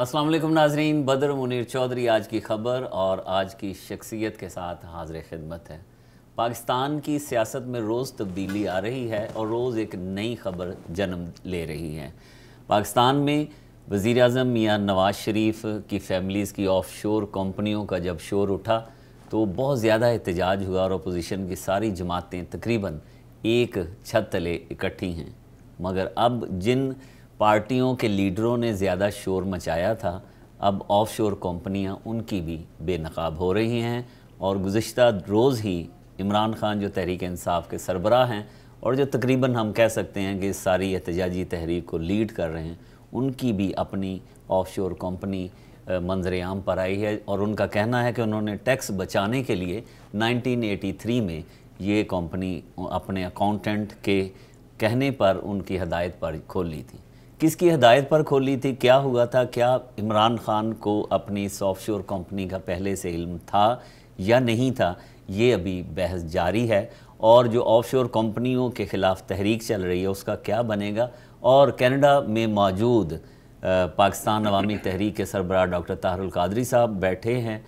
अस्सलाम वालेकुम नाजरीन बदर मुनीर चौधरी आज की ख़बर और आज की शख्सियत के साथ हाजिर खिदमत है पाकिस्तान की सियासत में रोज़ तब्दीली आ रही है और रोज़ एक नई खबर जन्म ले रही है पाकिस्तान में वज़ी अजम मियाँ नवाज शरीफ की फैमिलीज़ की ऑफ शोर कंपनियों का जब शोर उठा तो बहुत ज़्यादा एहतजाज हुआ और अपोजिशन की सारी जमातें तकरीबन एक छत तले इकट्ठी हैं मगर अब जिन पार्टियों के लीडरों ने ज़्यादा शोर मचाया था अब ऑफशोर कंपनियां उनकी भी बेनकाब हो रही हैं और गुज्त रोज़ ही इमरान खान जो तहरीक इंसाफ के सरबरा हैं और जो तकरीबन हम कह सकते हैं कि इस सारी एहतजाजी तहरीक को लीड कर रहे हैं उनकी भी अपनी ऑफशोर कंपनी मंजर आम पर आई है और उनका कहना है कि उन्होंने टैक्स बचाने के लिए 1983 में ये कंपनी अपने अकाउंटेंट के कहने पर उनकी हदायत पर खोल ली थी किसकी हदायत पर खोली थी क्या हुआ था क्या इमरान खान को अपनी शोर कंपनी का पहले से इल्म था या नहीं था ये अभी बहस जारी है और जो ऑफशोर कंपनियों के ख़िलाफ़ तहरीक चल रही है उसका क्या बनेगा और कनाडा में मौजूद पाकिस्तान अवामी तहरीक के सरबराह डॉक्टर ताहरुल कादरी साहब बैठे हैं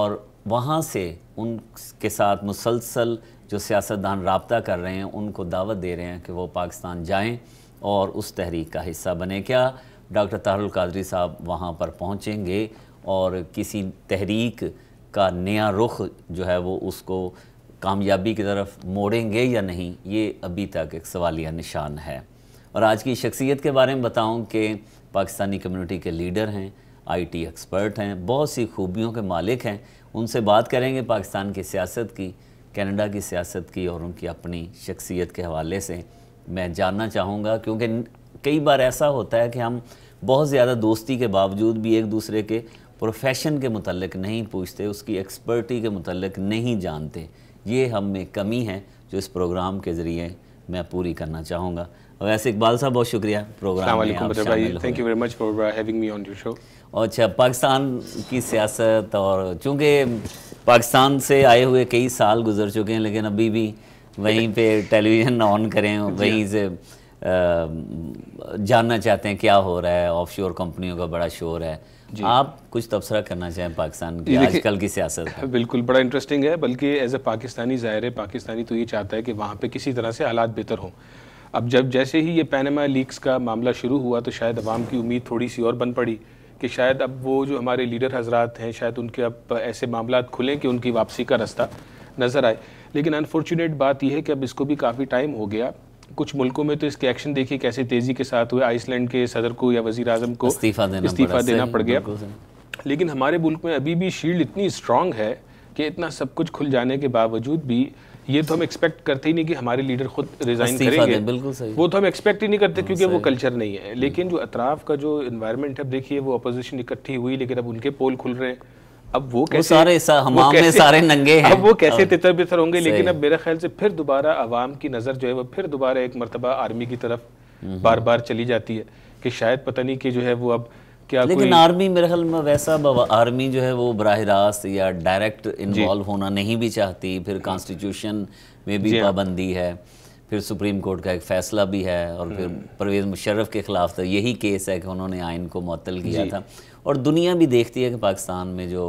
और वहाँ से उनके साथ मुसलसल जो सियासतदान रबता कर रहे हैं उनको दावत दे रहे हैं कि वो पाकिस्तान जाएँ और उस तहरीक का हिस्सा बने क्या डॉक्टर ताहरुल कादरी साहब वहाँ पर पहुँचेंगे और किसी तहरीक का नया रुख जो है वो उसको कामयाबी की तरफ मोड़ेंगे या नहीं ये अभी तक एक सवालिया निशान है और आज की शख्सियत के बारे में बताऊं कि पाकिस्तानी कम्युनिटी के लीडर हैं आईटी एक्सपर्ट हैं बहुत सी खूबियों के मालिक हैं उनसे बात करेंगे पाकिस्तान की सियासत की कनाडा की सियासत की और उनकी अपनी शख्सियत के हवाले से मैं जानना चाहूँगा क्योंकि कई बार ऐसा होता है कि हम बहुत ज़्यादा दोस्ती के बावजूद भी एक दूसरे के प्रोफेशन के मतलब नहीं पूछते उसकी एक्सपर्टी के मतलब नहीं जानते ये हम में कमी है जो इस प्रोग्राम के ज़रिए मैं पूरी करना चाहूँगा वैसे इकबाल साहब बहुत शुक्रिया programme thank you very much for having me on your show अच्छा पाकिस्तान की सियासत और चूँकि पाकिस्तान से आए हुए कई साल गुजर चुके हैं लेकिन अभी भी वहीं पे टेलीविज़न ऑन करें वहीं हाँ। से जानना चाहते हैं क्या हो रहा है ऑफशोर कंपनियों का बड़ा शोर है आप कुछ तबसरा करना चाहें पाकिस्तान की आजकल की सियासत बिल्कुल बड़ा इंटरेस्टिंग है बल्कि एज ए पाकिस्तानी ज़ाहिर पाकिस्तानी तो ये चाहता है कि वहाँ पे किसी तरह से हालात बेहतर हों अब जब जैसे ही ये पैनमा लीक्स का मामला शुरू हुआ तो शायद आवाम की उम्मीद थोड़ी सी और बन पड़ी कि शायद अब वो जो हमारे लीडर हजरात हैं शायद उनके अब ऐसे मामला खुलें कि उनकी वापसी का रास्ता नज़र आए लेकिन अनफॉर्चुनेट बात यह है कि अब इसको भी काफ़ी टाइम हो गया कुछ मुल्कों में तो इसके एक्शन देखिए कैसे तेज़ी के साथ हुए आइसलैंड के सदर को या वजीर अजम को इस्तीफ़ा देना इस्तीफ़ा देना पड़ गया लेकिन हमारे मुल्क में अभी भी शील्ड इतनी स्ट्रांग है कि इतना सब कुछ खुल जाने के बावजूद भी ये तो हम एक्सपेक्ट करते ही नहीं कि हमारे लीडर खुद रिजाइन करेंगे बिल्कुल सही वो तो हम एक्सपेक्ट ही नहीं करते क्योंकि वो कल्चर नहीं है लेकिन जो अतराफ का जो इन्वायरमेंट है देखिए वो अपोजिशन इकट्ठी हुई लेकिन अब उनके पोल खुल रहे हैं अब वो कैसे वो सारे सा, हमाम में सारे नंगे हैं अब वो कैसे तितर बितर होंगे लेकिन अब मेरे ख्याल से फिर दोबारा आवाम की नज़र जो है वो फिर दोबारा एक मरतबा आर्मी की तरफ हम्म। बार बार चली जाती है कि शायद पता नहीं कि जो है वो अब क्या लेकिन कोई... आर्मी मेरे ख्याल में वैसा आर्मी जो है वो बरह रास्त या डायरेक्ट इन्वॉल्व होना नहीं भी चाहती फिर कॉन्स्टिट्यूशन में भी हाँ। पाबंदी है फिर सुप्रीम कोर्ट का एक फ़ैसला भी है और फिर हम्म। परवेज़ मुशर्रफ के ख़िलाफ़ तो यही केस है कि उन्होंने आइन को मअतल किया था और दुनिया भी देखती है कि पाकिस्तान में जो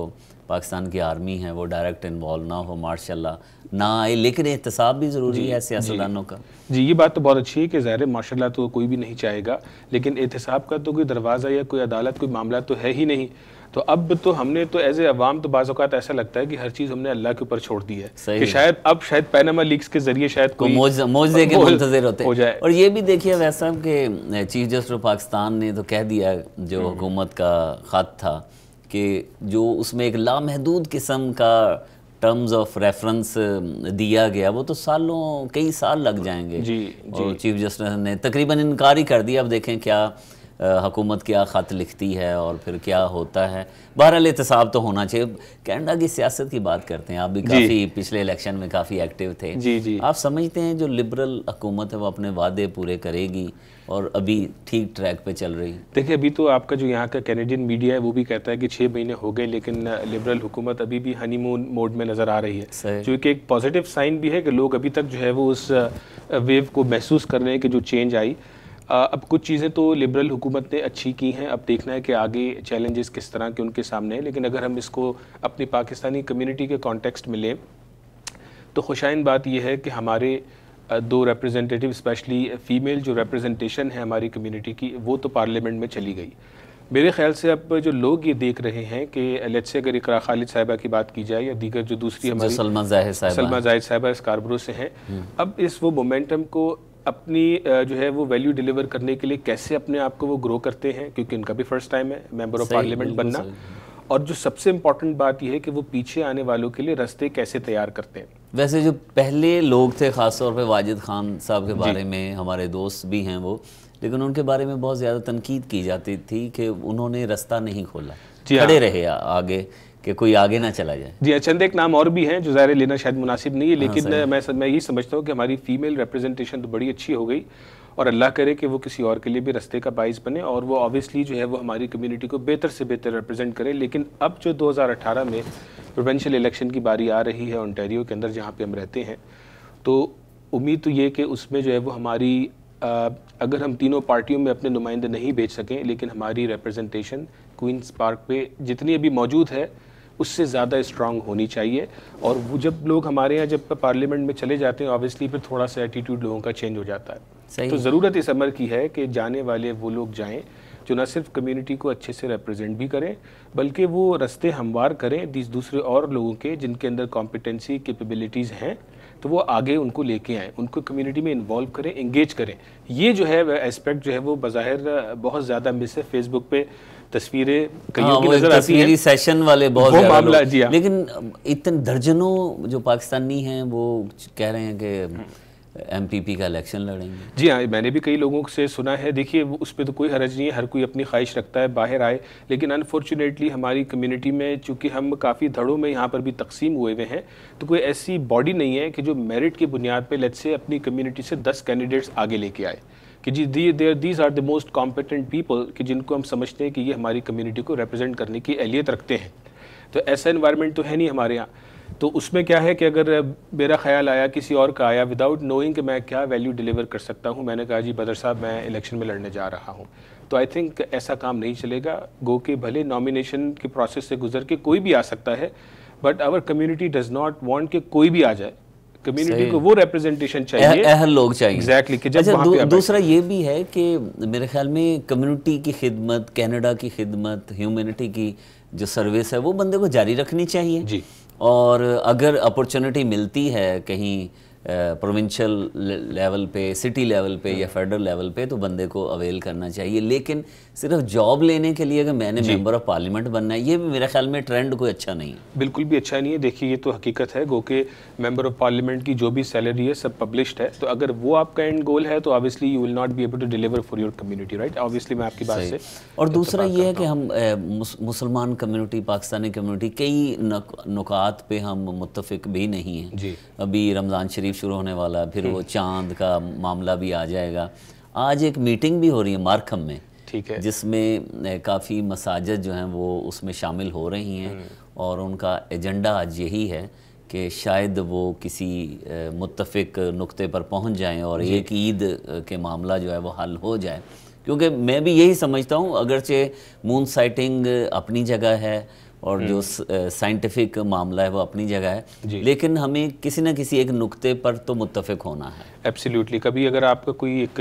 पाकिस्तान की आर्मी है वो डायरेक्ट इन्वॉल्व ना हो माशाला ना आए लेकिन एहतसाब भी ज़रूरी है सियासतदानों का जी ये बात तो बहुत अच्छी है कि ज़ाहिर माशाल्लाह तो कोई भी नहीं चाहेगा लेकिन एहतसाब का तो कोई दरवाज़ा या कोई अदालत कोई मामला तो है ही नहीं तो अब तो हमने तो एज ए अवाम तो बाज़ात ऐसा लगता है कि हर चीज़ हमने अल्लाह के ऊपर छोड़ दी है कि शायद अब शायद पैनामा लीक्स के जरिए शायद कोई मोजे के मुंतजर होते हो जाए और ये भी देखिए वैसा कि चीफ जस्टिस ऑफ पाकिस्तान ने तो कह दिया जो हम्म। हुकूमत का ख़त था कि जो उसमें एक लामहदूद किस्म का टर्म्स ऑफ रेफरेंस दिया गया वो तो सालों कई साल लग जाएंगे जी, जी। चीफ जस्टिस ने तकरीबन इनकार ही कर दिया अब देखें क्या हकूमत क्या ख़त लिखती है और फिर क्या होता है बहरहाल एहतसाब तो होना चाहिए कैनेडा की सियासत की बात करते हैं आप भी काफ़ी पिछले इलेक्शन में काफ़ी एक्टिव थे जी जी आप समझते हैं जो लिबरल हकूमत है वो अपने वादे पूरे करेगी और अभी ठीक ट्रैक पे चल रही देखिए अभी तो आपका जो यहाँ का कैनेडियन मीडिया है वो भी कहता है कि छः महीने हो गए लेकिन लिबरल हुकूमत अभी भी हनीमून मोड में नज़र आ रही है जो कि एक पॉजिटिव साइन भी है कि लोग अभी तक जो है वो उस वेव को महसूस कर रहे हैं कि जो चेंज आई अब कुछ चीज़ें तो लिबरल हुकूमत ने अच्छी की हैं अब देखना है कि आगे चैलेंजेस किस तरह के उनके सामने हैं लेकिन अगर हम इसको अपनी पाकिस्तानी कम्युनिटी के कॉन्टेक्स्ट में लें तो खुशाइन बात यह है कि हमारे दो रिप्रेजेंटेटिव स्पेशली फ़ीमेल जो रिप्रेजेंटेशन है हमारी कम्युनिटी की वो तो पार्लियामेंट में चली गई मेरे ख्याल से अब जो लोग ये देख रहे हैं कि लेट्स से अगर इकरा खालिद साहिबा की बात की जाए या दीगर जो दूसरी हमारी सलमा जाहिद साहिबा सलमा जाहिद साहिबा इस कारबरों से हैं हम्म। अब इस वो मोमेंटम को अपनी जो है वो वैल्यू डिलीवर करने के लिए कैसे अपने आप को वो ग्रो करते हैं क्योंकि उनका भी फर्स्ट टाइम है मेंबर ऑफ पार्लियामेंट बनना और जो सबसे इम्पोर्टेंट बात यह है कि वो पीछे आने वालों के लिए रास्ते कैसे तैयार करते हैं वैसे जो पहले लोग थे ख़ासतौर पर वाजिद खान साहब के बारे में हमारे दोस्त भी हैं वो लेकिन उनके बारे में बहुत ज़्यादा तनकीद की जाती थी कि उन्होंने रास्ता नहीं खोला हाँ। खड़े रहे आगे कि कोई आगे ना चला जाए जी चंद एक नाम और भी हैं जो ज़ाहिर लेना शायद मुनासिब नहीं है हाँ, लेकिन हाँ मैं मैं यही समझता हूँ कि हमारी फ़ीमेल रिप्रेजेंटेशन तो बड़ी अच्छी हो गई और अल्लाह करे कि वो किसी और के लिए भी रस्ते का बाइस बने और वो ऑब्वियसली जो है वो हमारी कम्युनिटी को बेहतर से बेहतर रिप्रेजेंट करें लेकिन अब जो 2018 में प्रोवेंशल इलेक्शन की बारी आ रही है ऑन्टेरियो के अंदर जहाँ पर हम रहते हैं तो उम्मीद तो ये कि उसमें जो है वो हमारी आ, अगर हम तीनों पार्टियों में अपने नुमाइंदे नहीं भेज सकें लेकिन हमारी रिप्रेजेंटेशन क्वींस पार्क पे जितनी अभी मौजूद है उससे ज़्यादा स्ट्रांग होनी चाहिए और वो जब लोग हमारे यहाँ जब पार्लियामेंट में चले जाते हैं ऑब्वियसली फिर थोड़ा सा एटीट्यूड लोगों का चेंज हो जाता है तो ज़रूरत इस अमर की है कि जाने वाले वो लोग जाएँ जो ना सिर्फ कम्युनिटी को अच्छे से रिप्रेजेंट भी करें बल्कि वो रस्ते हमवार करें दूसरे और लोगों के जिनके अंदर कॉम्पिटेंसी कैपेबिलिटीज़ हैं तो वो आगे उनको लेके आए उनको कम्युनिटी में इन्वॉल्व करें इंगेज करें ये जो है एस्पेक्ट जो है वो बाहिर बहुत ज़्यादा मिस है फेसबुक पे तस्वीरें कईयों हाँ, की नजर आती हैं सेशन वाले बहुत वो मामला हाँ। लेकिन इतने दर्जनों जो पाकिस्तानी हैं वो कह रहे हैं कि हम्म। एमपीपी का इलेक्शन लड़ेंगे जी हाँ मैंने भी कई लोगों से सुना है देखिए उस पर तो कोई हरज नहीं है हर कोई अपनी ख्वाहिश रखता है बाहर आए लेकिन अनफॉर्चुनेटली हमारी कम्युनिटी में चूँकि हम काफ़ी धड़ों में यहाँ पर भी तकसीम हुए हुए हैं तो कोई ऐसी बॉडी नहीं है कि जो मेरिट की बुनियाद पर लेट से अपनी कम्युनिटी से दस कैंडिडेट्स आगे लेके आए कि जी the there these are the most competent people कि जिनको हम समझते हैं कि ये हमारी कम्युनिटी को रिप्रेजेंट करने की अहलियत रखते हैं तो ऐसा इन्वायरमेंट तो है नहीं हमारे यहाँ तो उसमें क्या है कि अगर मेरा ख्याल आया किसी और का आया विदाउट नोइंग कि मैं क्या वैल्यू डिलीवर कर सकता हूँ मैंने कहा जी बदर साहब मैं इलेक्शन में लड़ने जा रहा हूँ तो आई थिंक ऐसा काम नहीं चलेगा गो के भले नॉमिनेशन के प्रोसेस से गुजर के कोई भी आ सकता है but our community does not want कि कोई भी आ जाए कम्युनिटी को वो रिप्रेजेंटेशन चाहिए अहल लोग चाहिए एग्जैक्टली exactly, अच्छा, दू, दूसरा ये भी है कि मेरे ख्याल में कम्युनिटी की खिदमत कैनेडा की खिदमत ह्यूमैनिटी की जो सर्विस है वो बंदे को जारी रखनी चाहिए जी और अगर अपॉर्चुनिटी मिलती है कहीं प्रोविंशियल लेवल पे सिटी लेवल पे या फेडरल हाँ। लेवल पे तो बंदे को अवेल करना चाहिए लेकिन सिर्फ जॉब लेने के लिए अगर मैंने मेंबर ऑफ पार्लियामेंट बनना है ये भी मेरे ख्याल में ट्रेंड कोई अच्छा नहीं है बिल्कुल भी अच्छा नहीं है देखिए ये तो हकीकत है गो के मेंबर ऑफ पार्लियामेंट की जो भी सैलरी है सब पब्लिश्ड है तो अगर वो आपका एंड गोल है तो obviously you will not be able to deliver for your community right obviously मैं आपकी बात से और दूसरा ये है कि हम मुसलमान कम्युनिटी पाकिस्तानी कम्युनिटी कई नुकात पे हम मुतफिक भी नहीं हैं जी अभी रमज़ान शरीफ शुरू होने वाला फिर वो हम्म। चांद का मामला भी आ जाएगा आज एक मीटिंग भी हो रही है मार्कम में ठीक है जिसमें काफ़ी मसाजद जो हैं वो उसमें शामिल हो रही हैं हम्म। और उनका एजेंडा आज यही है कि शायद वो किसी मुतफिक नुक्ते पर पहुंच जाएं और एक ईद के मामला जो है वो हल हो जाए क्योंकि मैं भी यही समझता हूँ अगरचे मून साइटिंग अपनी जगह है और जो हम्म। साइंटिफिक मामला है वो अपनी जगह है लेकिन हमें किसी ना किसी एक नुक्ते पर तो मुतफिक होना है एब्सोल्युटली कभी अगर आपका कोई एक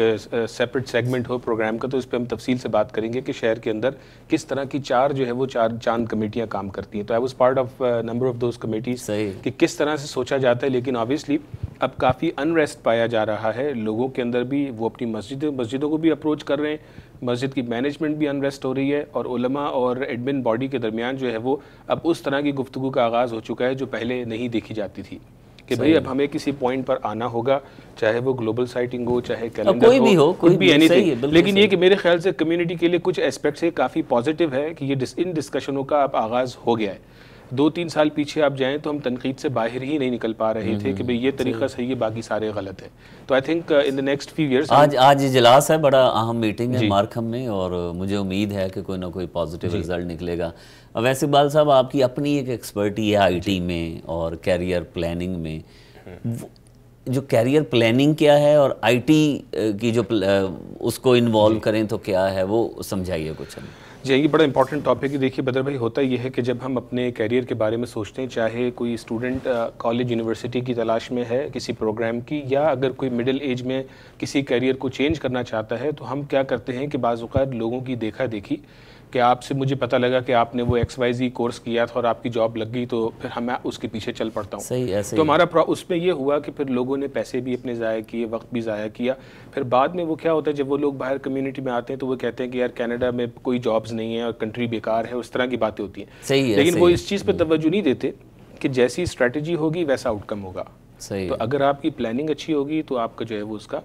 सेपरेट सेगमेंट हो प्रोग्राम का तो इस पर हम तफसील से बात करेंगे कि शहर के अंदर किस तरह की चार जो है वो चार चांद कमेटियाँ काम करती हैं तो I was part of number of those committee सही कि किस तरह से सोचा जाता है लेकिन ऑब्वियसली अब काफ़ी अनरेस्ट पाया जा रहा है लोगों के अंदर भी वो अपनी मस्जिद मस्जिदों को भी अप्रोच कर रहे हैं मस्जिद की मैनेजमेंट भी अनरेस्ट हो रही है और उलमा और एडमिन बॉडी के दरमियान जो है वो अब उस तरह की गुफ्तु का आगाज़ हो चुका है जो पहले नहीं देखी जाती थी कि भाई अब हमें किसी पॉइंट पर आना होगा चाहे वो ग्लोबल साइटिंग हो चाहे कैलेंडर कोई हो, भी हो कोई भी एनीथिंग लेकिन ये कि मेरे ख्याल से कम्युनिटी के लिए कुछ एस्पेक्ट है काफ़ी पॉजिटिव है कि ये इन डिस्कशनों का अब आगाज़ हो गया है दो तीन साल पीछे आप जाएं तो हम तनकीद से बाहर ही नहीं निकल पा रहे थे हम्म, कि भाई ये तरीका सही है बाकी सारे गलत है तो I think in the next few years आज आज इजलास है बड़ा अहम मीटिंग है मार्कम में और मुझे उम्मीद है कि कोई ना कोई पॉजिटिव रिजल्ट निकलेगा वैसे इकबाल साहब आपकी अपनी एक एक्सपर्टी है आई में और कैरियर प्लानिंग में हम्म। जो कैरियर प्लानिंग क्या है और आईटी uh, की जो uh, उसको इन्वॉल्व करें तो क्या है वो समझाइए कुछ हमें जी ये बड़ा इंपॉर्टेंट टॉपिक है देखिए बदर भाई होता ये है कि जब हम अपने कैरियर के बारे में सोचते हैं चाहे कोई स्टूडेंट कॉलेज यूनिवर्सिटी की तलाश में है किसी प्रोग्राम की या अगर कोई मिडिल एज में किसी कैरियर को चेंज करना चाहता है तो हम क्या करते हैं कि बाज़ात लोगों की देखा देखी कि आपसे मुझे पता लगा कि आपने वो एक्स वाई जी कोर्स किया था और आपकी जॉब लग गई तो फिर हमें उसके पीछे चल पड़ता हूँ तो हमारा उसमें ये हुआ कि फिर लोगों ने पैसे भी अपने ज़ाया किए वक्त भी ज़ाया किया फिर बाद में वो क्या होता है जब वो लोग बाहर कम्युनिटी में आते हैं तो वो कहते हैं कि यार कैनेडा में कोई जॉब्स नहीं है और कंट्री बेकार है उस तरह की बातें होती हैं सही है, लेकिन वो इस चीज़ पर हम्म। तवज्जो नहीं देते कि जैसी स्ट्रेटजी होगी वैसा आउटकम होगा सही तो अगर आपकी प्लानिंग अच्छी होगी तो आपका जो है वो उसका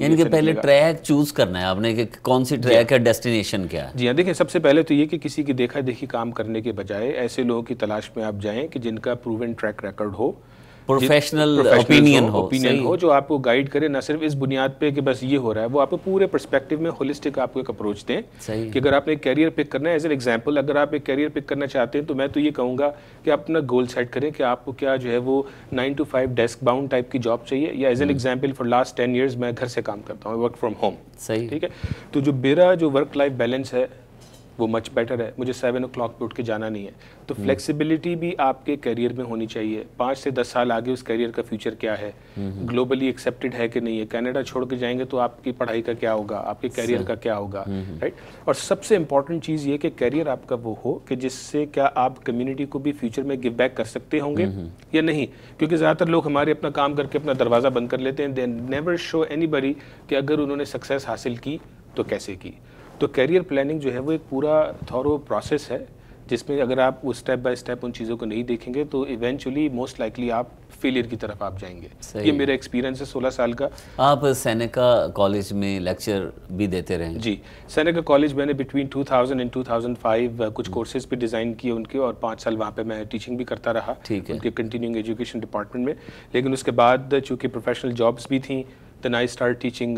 यानी कि पहले ट्रैक चूज करना है आपने कि कौन सी ट्रैक है डेस्टिनेशन क्या है जी हाँ देखिए सबसे पहले तो ये कि किसी की देखा देखी काम करने के बजाय ऐसे लोगों की तलाश में आप जाएं कि जिनका प्रूवन ट्रैक रिकॉर्ड हो प्रोफेशनल ओपिनियन हो ओपिनियन हो जो आपको गाइड करे ना सिर्फ इस बुनियाद पे कि बस ये हो रहा है वो आपको पूरे परस्पेक्टिव में होलिस्टिक आपको एक अप्रोच दें कि अगर आपने करियर पिक करना है एज एन एग्जाम्पल अगर आप एक करियर पिक करना चाहते हैं तो मैं तो ये कहूँगा कि आप अपना गोल सेट करें कि आपको क्या जो है वो nine to five desk bound type की जॉब चाहिए या as an example for last ten years मैं घर से काम करता हूँ वर्क फ्रॉम होम सही ठीक है तो जो मेरा जो वर्क लाइफ बैलेंस है वो मच बेटर है मुझे सेवन ओ क्लॉक पर उठ के जाना नहीं है तो फ्लेक्सिबिलिटी हम्म। भी आपके करियर में होनी चाहिए पाँच से दस साल आगे उस करियर का फ्यूचर क्या है ग्लोबली हम्म। एक्सेप्टेड है कि नहीं है कनाडा छोड़ के जाएंगे तो आपकी पढ़ाई का क्या होगा आपके करियर का क्या होगा राइट हम्म। और सबसे इम्पॉर्टेंट चीज़ ये कि करियर आपका वो हो कि जिससे क्या आप कम्युनिटी को भी फ्यूचर में गिव बैक कर सकते होंगे या नहीं क्योंकि ज़्यादातर लोग हमारे अपना काम करके अपना दरवाज़ा बंद कर लेते हैं दे नेवर शो एनी कि अगर उन्होंने सक्सेस हासिल की तो कैसे की तो कैरियर प्लानिंग जो है वो एक पूरा थॉरो प्रोसेस है जिसमें अगर आप वो स्टेप बाय स्टेप उन चीज़ों को नहीं देखेंगे तो इवेंचुअली मोस्ट लाइकली आप फेलियर की तरफ आप जाएंगे ये मेरा एक्सपीरियंस है सोलह साल का आप सैनिका कॉलेज में लेक्चर भी देते रहे जी सैनिका कॉलेज मैंने बिटवीन 2000 एंड 2005 कुछ कोर्सेज हम्म। भी डिज़ाइन किए उनके और पाँच साल वहाँ पे मैं टीचिंग भी करता रहा ठीक है उनके कंटिन्यूइंग एजुकेशन डिपार्टमेंट में लेकिन उसके बाद चूँकि प्रोफेशनल जॉब्स भी थी then I start teaching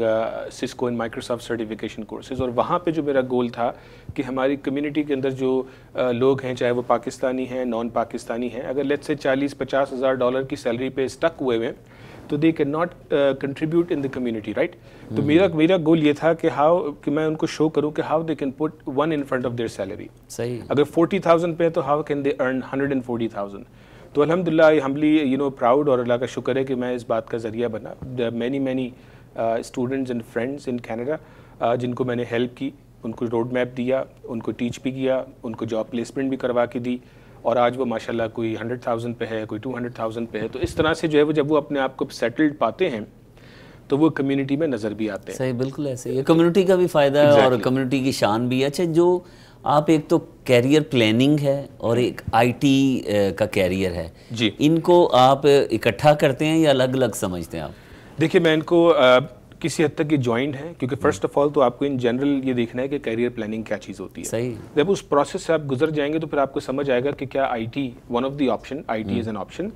Cisco in Microsoft certification courses और वहाँ पे जो मेरा गोल था कि हमारी कम्युनिटी के अंदर जो uh, लोग हैं चाहे वो पाकिस्तानी हैं नॉन पाकिस्तानी हैं अगर लेट से चालीस पचास हज़ार डॉलर की सैलरी पे स्टक हुए हुए तो they can not contribute in the community right तो mm-hmm. मेरा मेरा गोल ये था कि हाउ कि मैं उनको शो करूं कि how they can put one in front of their salary सही अगर फोर्टी थाउजेंड पे तो how can they earn hundred and forty thousand तो अलहमदिल्ला हमली यू नो प्राउड और अल्लाह का शुक्र है कि मैं इस बात का ज़रिया बना many many students and friends in Canada जिनको मैंने हेल्प की उनको रोड मैप दिया उनको टीच भी किया उनको जॉब प्लेसमेंट भी करवा के दी और आज वो माशाल्लाह कोई हंड्रेड थाउजेंड पे है कोई टू हंड्रेड थाउजेंड पे है तो इस तरह से जो है वो जब वो अपने आप को सेटल्ड पाते हैं तो वो कम्युनिटी में नज़र भी आते हैं सही बिल्कुल ऐसे ये कम्युनिटी का भी फ़ायदा exactly. और कम्युनिटी की शान भी है अच्छा जो आप एक तो कैरियर प्लानिंग है और एक आईटी का कैरियर है जी इनको आप इकट्ठा करते हैं या अलग अलग समझते हैं आप देखिए मैं इनको आ, किसी हद तक ये ज्वाइंट है क्योंकि फर्स्ट ऑफ ऑल तो आपको इन जनरल ये देखना है कि कैरियर प्लानिंग क्या चीज़ होती है सही जब उस प्रोसेस से आप गुजर जाएंगे तो फिर आपको समझ आएगा कि क्या IT one of the option IT is an option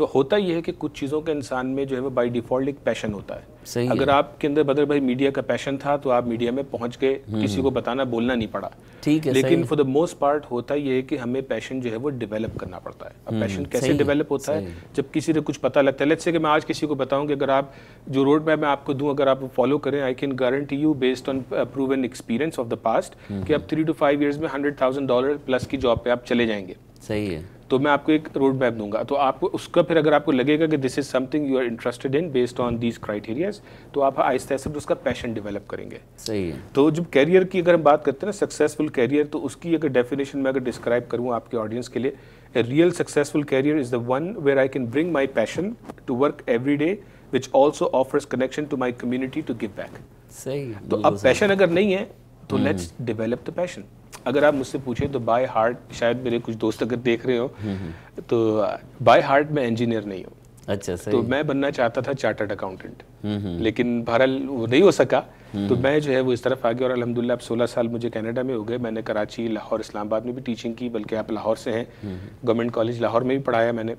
तो होता यह है कि कुछ चीज़ों का इंसान में जो है वो बाई डिफ़ॉल्ट एक पैशन होता है सही अगर है। आपके अंदर बदर भाई मीडिया का पैशन था तो आप मीडिया में पहुंच के हम्म। किसी को बताना बोलना नहीं पड़ा ठीक है लेकिन फॉर द मोस्ट पार्ट होता यह है कि हमें पैशन जो है वो डेवलप करना पड़ता है अब पैशन हम्म, कैसे डेवलप होता है जब किसी ने कुछ पता लगता है लेट्स से कि मैं आज किसी को बताऊं कि अगर आप जो रोड मैप मैं आपको दूं अगर आप फॉलो करें I can guarantee you based on proven an experience of the past कि आप थ्री टू फाइव ईयर्स में हंड्रेड थाउजेंड डॉलर प्लस की जॉब पे आप चले जाएंगे सही है तो मैं आपको एक रोड मैप दूंगा तो आपको उसका फिर अगर आपको लगेगा कि this is something you are interested in based on these criterias तो आप आहिस्ते आहिस्ते उसका पैशन डेवलप करेंगे सही है तो जब कैरियर की अगर हम बात करते हैं ना सक्सेसफुल कैरियर तो उसकी अगर डेफिनेशन मैं अगर डिस्क्राइब करूँ आपके ऑडियंस के लिए a real successful career is the one where I can bring my passion to work every day which also offers connection to my community to give back सही तो अब पैशन अगर नहीं है तो लेट्स डिवेलप द पैशन अगर आप मुझसे पूछे तो बाय हार्ट शायद मेरे कुछ दोस्त अगर देख रहे हो हम्म, हम्म। तो बाय uh, हार्ट मैं इंजीनियर नहीं हूँ अच्छा सही। तो मैं बनना चाहता था चार्टर्ड हम्म, अकाउंटेंट लेकिन बहरहाल वो नहीं हो सका तो मैं जो है वो इस तरफ आ गया और अलहमदिल्ला अब सोलह साल मुझे कनाडा में हो गए मैंने कराची लाहौर इस्लामाबाद में भी टीचिंग की बल्कि आप लाहौर से हैं गवर्नमेंट कॉलेज लाहौर में भी पढ़ाया मैंने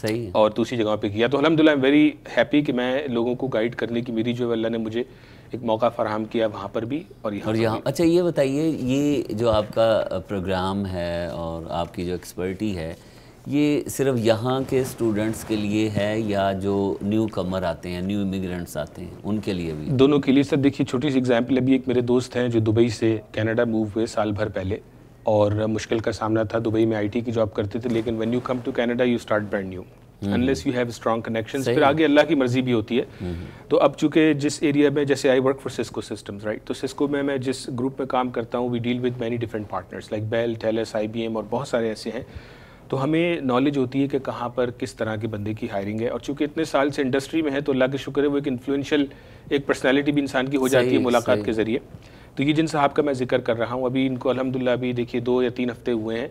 सही और दूसरी जगहों पर किया तो अलहमदिल्ला आई एम वेरी हैप्पी कि मैं लोगों को गाइड करने की मेरी जो है अल्लाह ने मुझे एक मौका फराहम किया वहाँ पर भी और यहाँ और यहाँ अच्छा ये बताइए ये जो आपका प्रोग्राम है और आपकी जो एक्सपर्टी है ये सिर्फ यहाँ के स्टूडेंट्स के लिए है या जो न्यू कमर आते हैं न्यू इमिग्रेंट्स आते हैं उनके लिए भी दोनों के लिए सर देखिए छोटी सी एग्जाम्पल अभी एक मेरे दोस्त हैं जो दुबई से कनाडा मूव हुए साल भर पहले और मुश्किल का सामना था दुबई में आईटी की जॉब करते थे लेकिन when you come to Canada you start brand new unless you have strong connection फिर आगे अल्लाह की मर्जी भी होती है हम्म, हम्म। तो अब चूंकि जिस एरिया में जैसे I work for Cisco system right तो सिस्को में मैं जिस ग्रुप में काम करता हूँ we deal with many different partners like Bell Telus I और बहुत सारे ऐसे हैं तो हमें नॉलेज होती है कि कहाँ पर किस तरह के बंदे की हायरिंग है और चूंकि इतने साल से इंडस्ट्री में है तो अल्लाह के शुक्र है वो एक इन्फ्लुएंशियल एक पर्सनैलिटी भी इंसान की हो जाती है मुलाकात के ज़रिए तो ये जिन साहब का मैं जिक्र कर रहा हूँ अभी इनको अलहमदिल्ला अभी देखिए दो या तीन हफ्ते हुए हैं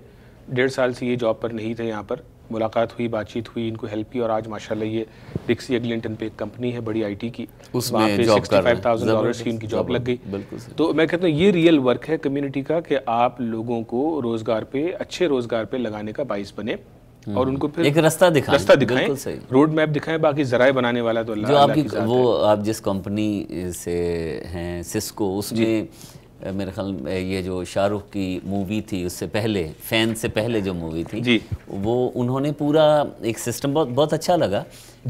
डेढ़ साल से ये जॉब पर नहीं थे यहाँ पर मुलाकात हुई बातचीत हुई इनको हेल्प की और आज माशाल्लाह ये डिक्सी एग्लिंटन पे एक कंपनी है बड़ी आईटी की वहाँ पे डॉलर की इनकी जॉब लग गई तो मैं कहता हूँ ये रियल वर्क है कम्युनिटी का कि आप लोगों को रोज़गार पे अच्छे रोज़गार पे लगाने का बाइस बने और हम्म। उनको फिर एक रास्ता दिखाएं रास्ता दिखाए रोड मैप दिखाए बाकी जराए बनाने वाला तो जो आपकी वो आप जिस कंपनी से हैं सिस्को उसमें मेरे ख्याल ये जो शाहरुख की मूवी थी उससे पहले फैन से पहले जो मूवी थी जी। वो उन्होंने पूरा एक सिस्टम बहुत बहुत अच्छा लगा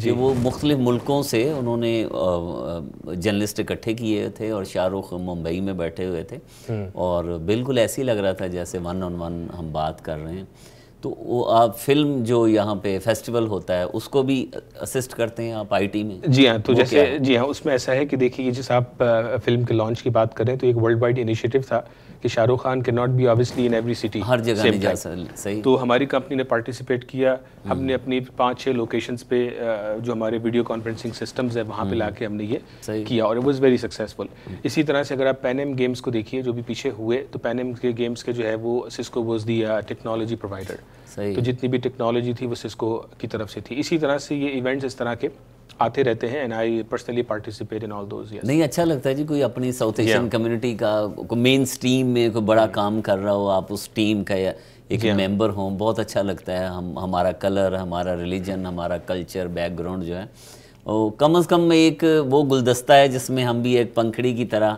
कि वो मुख्तलिफ़ मुल्कों से उन्होंने जर्नलिस्ट इकट्ठे किए थे और शाहरुख मुंबई में बैठे हुए थे हम्म। और बिल्कुल ऐसे ही लग रहा था जैसे वन ऑन वन हम बात कर रहे हैं तो वो आप फिल्म जो यहाँ पे फेस्टिवल होता है उसको भी असिस्ट करते हैं आप आईटी में जी हाँ तो जैसे जी हाँ उसमें ऐसा है कि देखिए जैसे आप फिल्म के लॉन्च की बात करें तो एक वर्ल्ड वाइड इनिशिएटिव था कि शाहरुख खान के not be obviously in every city हर जगह नहीं जा सही तो हमारी कंपनी ने पार्टिसिपेट किया हम्म। हमने अपनी पाँच छह लोकेशंस पे जो हमारे वीडियो कॉन्फ्रेंसिंग सिस्टम्स है वहाँ पे हम्म। लाके हमने ये किया और इट वाज वेरी सक्सेसफुल इसी तरह से अगर आप पैन एम गेम्स को देखिए जो भी पीछे हुए तो पैन एम के गेम्स के जो है वो Cisco was the technology provider तो जितनी भी टेक्नोलॉजी थी वो सिस्को की तरफ से थी इसी तरह से ये इवेंट्स इस तरह के आते रहते हैं and I personally participate in all those नहीं अच्छा लगता है जी कोई अपनी साउथ एशियन कम्युनिटी का मेन स्ट्रीम में कोई बड़ा hmm. काम कर रहा हो आप उस टीम का एक मेंबर हों बहुत अच्छा लगता है हम हमारा कलर हमारा रिलीजन हमारा कल्चर बैकग्राउंड जो है और कम से कम एक वो गुलदस्ता है जिसमें हम भी एक पंखड़ी की तरह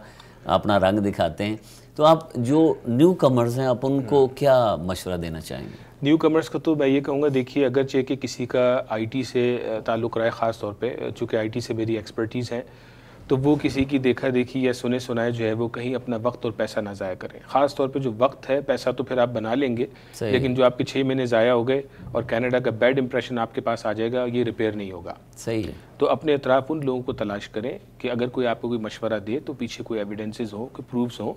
अपना रंग दिखाते हैं तो आप जो न्यू कमर्स हैं आप उनको hmm. क्या मशवरा देना चाहेंगे न्यू कमर्स का तो मैं ये कहूँगा देखिए चाहे कि किसी का आईटी से ताल्लुक़ रहा है ख़ास तौर पे चूँकि आईटी से मेरी एक्सपर्टीज़ है तो वो किसी की देखा देखी या सुने सुनाए जो है वो कहीं अपना वक्त और पैसा ना ज़ाया करें ख़ास तौर पे जो वक्त है पैसा तो फिर आप बना लेंगे लेकिन जो आपके छः महीने ज़ाया हो गए और कनाडा का बैड इंप्रेशन आपके पास आ जाएगा ये रिपेयर नहीं होगा सही तो अपने अतराफ़ उन लोगों को तलाश करें कि अगर कोई आपको कोई मशवरा दे तो पीछे कोई एविडेंसेज हो कि प्रूफ्स हों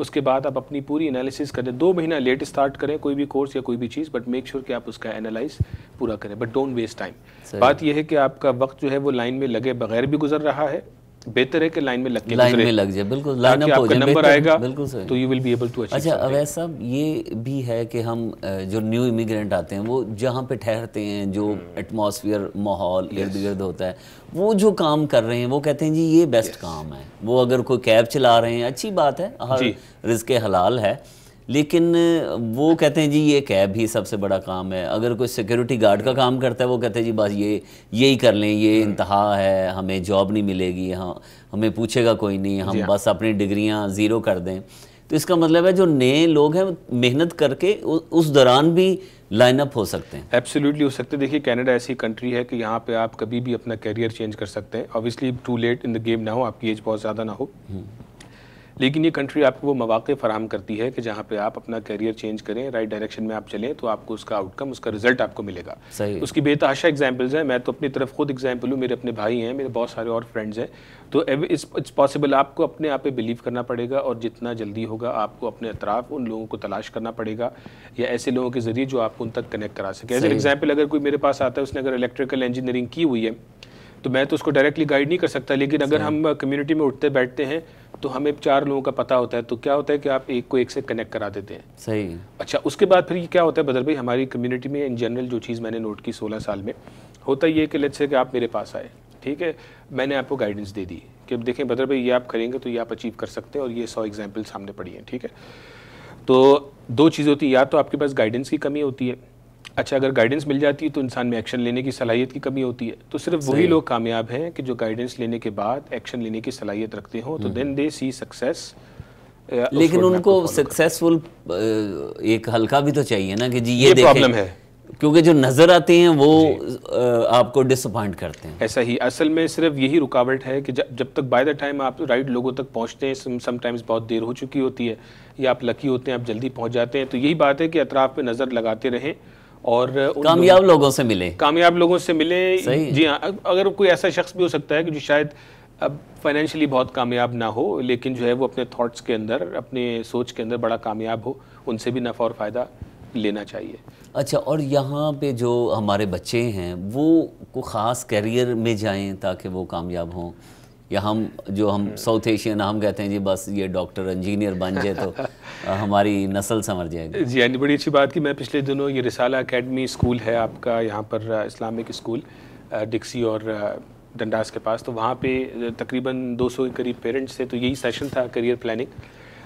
उसके बाद आप अपनी पूरी एनालिसिस करें दो महीना लेट स्टार्ट करें कोई भी कोर्स या कोई भी चीज़ बट मेक श्योर कि आप उसका एनालाइज पूरा करें बट डोंट वेस्ट टाइम बात यह है कि आपका वक्त जो है वो लाइन में लगे बगैर भी गुजर रहा है बेहतर है कि लाइन में लग के लाइन में लग जाए बिल्कुल लाइन अप हो जाए नंबर आएगा बिल्कुल सर तो you will be able to अच्छा अवैध साहब ये भी है कि हम जो न्यू इमिग्रेंट आते हैं वो जहाँ पे ठहरते हैं जो एटमॉस्फेयर hmm। माहौल इर्द गिर्द होता है वो जो काम कर रहे हैं वो कहते हैं जी ये बेस्ट काम है वो अगर कोई कैब चला रहे हैं अच्छी बात है हर रिज के हलाल है लेकिन वो कहते हैं जी ये कैब ही सबसे बड़ा काम है अगर कोई सिक्योरिटी गार्ड का काम करता है वो कहते हैं जी बस ये ये ही कर लें ये हम्म। इंतहा है हमें जॉब नहीं मिलेगी हम हाँ, हमें पूछेगा कोई नहीं हम हाँ। बस अपनी डिग्रियाँ ज़ीरो कर दें तो इसका मतलब है जो नए लोग हैं मेहनत करके उस दौरान भी लाइनअप हो सकते हैं एब्सोल्युटली हो सकते हैं देखिए कनाडा ऐसी कंट्री है कि यहाँ पे आप कभी भी अपना करियर चेंज कर सकते हैं obviously too late in the game ना हो आपकी एज बहुत ज़्यादा ना हो हम्म। लेकिन ये कंट्री आपको वो मौाक़े फ़राम करती है कि जहाँ पे आप अपना करियर चेंज करें राइट डायरेक्शन में आप चलें तो आपको उसका आउटकम उसका रिजल्ट आपको मिलेगा सही उसकी बेतहाशा एग्जाम्पल्स हैं मैं तो अपनी तरफ खुद एग्जाम्पल हूँ मेरे अपने भाई हैं मेरे बहुत सारे और फ्रेंड्स हैं तो इट्स पॉसिबल आपको अपने आप पर बिलीव करना पड़ेगा और जितना जल्दी होगा आपको अपने अतराफ उन लोगों को तलाश करना पड़ेगा या ऐसे लोगों के ज़रिए जो आपको उन तक कनेक्ट करा सके एज एग्जाम्पल अगर कोई मेरे पास आता है उसने अगर इलेक्ट्रिकल इंजीनियरिंग की हुई है तो मैं तो उसको डायरेक्टली गाइड नहीं कर सकता लेकिन अगर हम कम्युनिटी में उठते बैठते हैं तो हमें चार लोगों का पता होता है तो क्या होता है कि आप एक को एक से कनेक्ट करा देते हैं सही अच्छा उसके बाद फिर ये क्या होता है बदर भाई हमारी कम्युनिटी में इन जनरल जो चीज़ मैंने नोट की सोलह साल में होता ये कि लेट्स से कि आप मेरे पास आए ठीक है मैंने आपको गाइडेंस दे दी कि अब देखें बदर भाई ये आप करेंगे तो ये आप अचीव कर सकते हैं और ये सौ एग्जाम्पल सामने पड़ी हैं ठीक है तो दो चीज़ होती है या तो आपके पास गाइडेंस की कमी होती है अच्छा अगर गाइडेंस मिल जाती है तो इंसान में एक्शन लेने की सलाहियत की कमी होती है तो सिर्फ वही लोग कामयाब हैं कि जो गाइडेंस लेने के बाद एक्शन लेने की सलाहियत रखते हो तो देन दे सी सक्सेस लेकिन उनको सक्सेसफुल uh, एक हल्का भी तो चाहिए ना कि जी ये, ये प्रॉब्लम है क्योंकि जो नज़र आते हैं वो uh, आपको डिसअपॉइंट करते हैं ऐसा ही असल में सिर्फ यही रुकावट है कि जब तक बाय द टाइम आप राइट लोगों तक पहुंचते हैं समटाइम्स बहुत देर हो चुकी होती है या आप लकी होते हैं आप जल्दी पहुंच जाते हैं तो यही बात है कि अतराफ पे नज़र लगाते रहें और कामयाब लोगों से मिले कामयाब लोगों से मिले जी हाँ अगर कोई ऐसा शख्स भी हो सकता है कि जो शायद अब फाइनेंशियली बहुत कामयाब ना हो लेकिन जो है वो अपने थॉट्स के अंदर अपने सोच के अंदर बड़ा कामयाब हो उनसे भी नफ़ा और फ़ायदा लेना चाहिए अच्छा और यहाँ पे जो हमारे बच्चे हैं वो को ख़ास करियर में जाएं ताकि वो कामयाब हों या हम जो हम साउथ एशियन हम कहते हैं जी बस ये डॉक्टर इंजीनियर बन जाए तो हमारी नस्ल समझ जाएगी जी यानी बड़ी अच्छी बात की मैं पिछले दिनों ये रिसाला अकेडमी स्कूल है आपका यहाँ पर इस्लामिक स्कूल डिक्सी और डंडास के पास तो वहाँ पे तकरीबन 200 के करीब पेरेंट्स थे तो यही सेशन था करियर प्लानिंग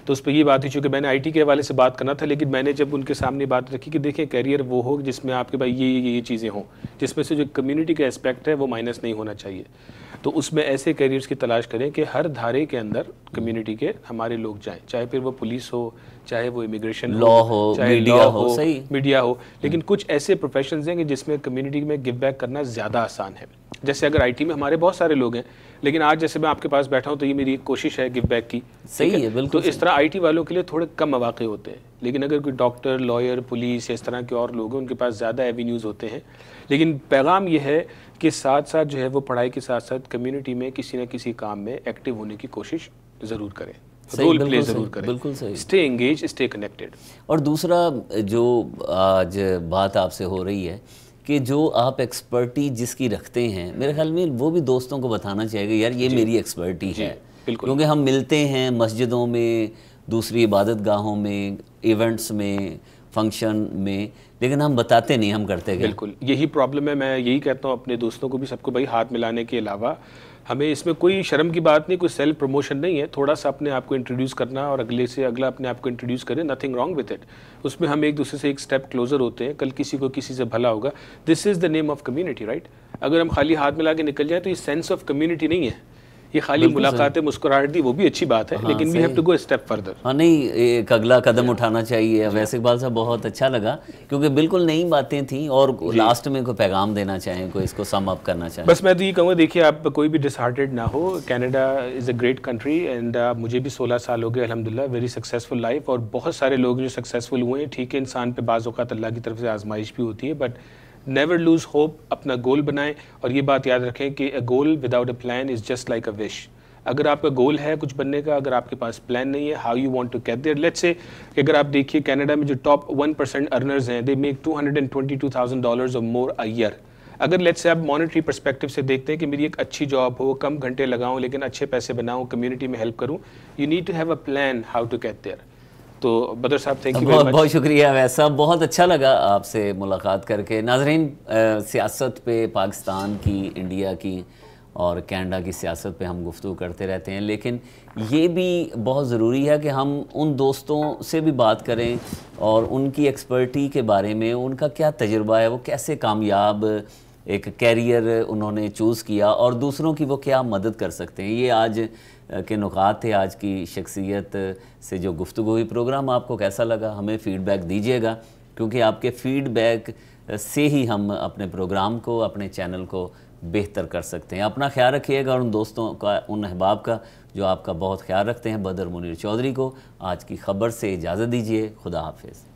तो उस पर यह बात हुई चूँकि मैंने आई के हवाले से बात करना था लेकिन मैंने जब उनके सामने बात रखी कि देखें कैरियर वो हो जिसमें आपके पास ये ये ये चीज़ें हों जिसमें से जो कम्युनिटी का एस्पेक्ट है वो माइनस नहीं होना चाहिए तो उसमें ऐसे कैरियर्स की तलाश करें कि हर धारे के अंदर कम्युनिटी के हमारे लोग जाएं चाहे फिर वो पुलिस हो चाहे वो इमिग्रेशन लॉ हो चाहे मीडिया हो, हो सही मीडिया हो लेकिन हम्म। कुछ ऐसे प्रोफेशन हैं कि जिसमें कम्युनिटी में गिव बैक करना ज़्यादा आसान है जैसे अगर आईटी में हमारे बहुत सारे लोग हैं लेकिन आज जैसे मैं आपके पास बैठा हूँ तो ये मेरी कोशिश है गिव बैक की सही है बिल्कुल तो इस तरह आईटी वालों के लिए थोड़े कम मौाक़े होते हैं लेकिन अगर कोई डॉक्टर लॉयर पुलिस इस तरह के और लोग हैं उनके पास ज़्यादा एवेन्यूज़ होते हैं लेकिन पैगाम ये है कि साथ साथ जो है वो पढ़ाई के साथ साथ कम्यूनिटी में किसी न किसी काम में एक्टिव होने की कोशिश ज़रूर करें रोल प्ले जरूर करें बिल्कुल सही स्टे एंगेज स्टे कनेक्टेड और दूसरा जो आज बात आपसे हो रही है कि जो आप एक्सपर्टी जिसकी रखते हैं मेरे ख्याल में वो भी दोस्तों को बताना चाहिए यार ये मेरी एक्सपर्टी है क्योंकि हम मिलते हैं मस्जिदों में दूसरी इबादत गाहों में इवेंट्स में फंक्शन में लेकिन हम बताते नहीं हम करते बिल्कुल यही प्रॉब्लम है मैं यही कहता हूँ अपने दोस्तों को भी सबको भाई हाथ मिलाने के अलावा हमें इसमें कोई शर्म की बात नहीं कोई सेल्फ प्रमोशन नहीं है थोड़ा सा अपने आप को इंट्रोड्यूस करना और अगले से अगला अपने आप को इंट्रोड्यूस करें नथिंग रॉन्ग विथ इट उसमें हम एक दूसरे से एक स्टेप क्लोजर होते हैं कल किसी को किसी से भला होगा this is the name of community right अगर हम खाली हाथ में ला निकल जाए तो ये सेंस ऑफ कम्युनिटी नहीं है ये खाली मुलाकातें मुस्कुराहट दी वो भी अच्छी बात है हाँ, लेकिन we have to go step further हाँ नहीं एक अगला कदम उठाना चाहिए वैसे इकबाल साहब बहुत अच्छा लगा क्योंकि बिल्कुल नई बातें थी और लास्ट में कोई पैगाम देना चाहें कोई इसको सम अप करना चाहें बस मैं तो ये कहूँगा देखिए आप कोई भी डिसहार्टेड ना हो Canada is a great country and मुझे भी सोलह साल हो गए अलहमदिल्ला वेरी सक्सेसफुल लाइफ और बहुत सारे लोग जो सक्सेसफुल हुए हैं ठीक है इंसान पर बाज़ात अल्लाह की तरफ से आजमाइश भी होती है बट नेवर लूज़ होप अपना गोल बनाएं और ये बात याद रखें कि a goal without a plan is just like a wish अगर आपका गोल है कुछ बनने का अगर आपके पास प्लान नहीं है how you want to get there let's say अगर आप देखिए कनाडा में जो टॉप वन परसेंट अर्नर्स हैं they make two hundred and twenty two thousand dollars और मोर अ ईयर अगर लेट्स से आप मॉनिटरी परस्पेक्टिव से देखते हैं कि मेरी एक अच्छी जॉब हो कम घंटे लगाऊं लेकिन अच्छे पैसे बनाऊं कम्युनिटी में हेल्प करूं you need to have a plan how to get there तो बदर साहब थैंक यू बहुत बहुत शुक्रिया वैसा बहुत अच्छा लगा आपसे मुलाकात करके नाजरीन सियासत पे पाकिस्तान की इंडिया की और कैनेडा की सियासत पे हम गुफ्तु करते रहते हैं लेकिन ये भी बहुत ज़रूरी है कि हम उन दोस्तों से भी बात करें और उनकी एक्सपर्टी के बारे में उनका क्या तजर्बा है वो कैसे कामयाब एक कैरियर उन्होंने चूज़ किया और दूसरों की वो क्या मदद कर सकते हैं ये आज के नुकात थे आज की शख्सियत से जो गुफ्तु हुई प्रोग्राम आपको कैसा लगा हमें फ़ीडबैक दीजिएगा क्योंकि आपके फ़ीडबैक से ही हम अपने प्रोग्राम को अपने चैनल को बेहतर कर सकते हैं अपना ख्याल रखिएगा और उन दोस्तों का उन अहबाब का जो आपका बहुत ख्याल रखते हैं बदर मुनीर चौधरी को आज की खबर से इजाज़त दीजिए खुदा हाफिज़